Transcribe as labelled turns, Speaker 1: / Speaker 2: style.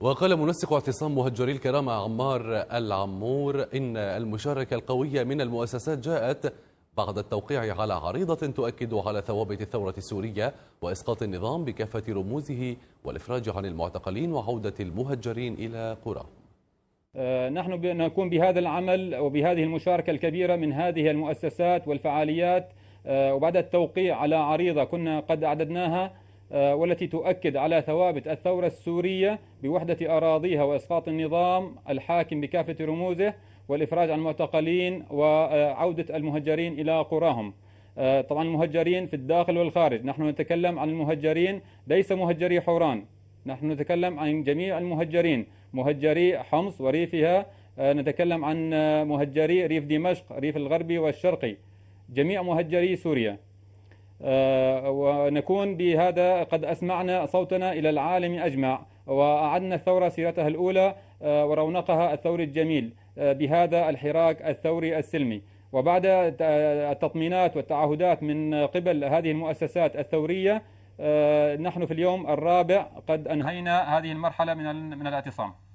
Speaker 1: وقال منسق اعتصام مهجري الكرامة عمار العمور إن المشاركة القوية من المؤسسات جاءت بعد التوقيع على عريضة تؤكد على ثوابت الثورة السورية وإسقاط النظام بكافة رموزه والإفراج عن المعتقلين وعودة المهجرين إلى قرى
Speaker 2: آه، نحن نكون بهذا العمل وبهذه المشاركة الكبيرة من هذه المؤسسات والفعاليات آه، وبعد التوقيع على عريضة كنا قد أعددناها آه، والتي تؤكد على ثوابت الثورة السورية بوحدة أراضيها وإسقاط النظام الحاكم بكافة رموزه والإفراج عن المعتقلين وعودة المهجرين إلى قراهم آه، طبعا المهجرين في الداخل والخارج نحن نتكلم عن المهجرين ليس مهجري حوران نحن نتكلم عن جميع المهجرين مهجري حمص وريفها آه، نتكلم عن مهجري ريف دمشق ريف الغربي والشرقي جميع مهجري سوريا آه، ونكون بهذا قد أسمعنا صوتنا إلى العالم أجمع وأعدنا الثورة سيرتها الأولى آه، ورونقها الثوري الجميل آه، بهذا الحراك الثوري السلمي وبعد التطمينات والتعهدات من قبل هذه المؤسسات الثورية نحن في اليوم الرابع قد أنهينا هذه المرحلة من الاعتصام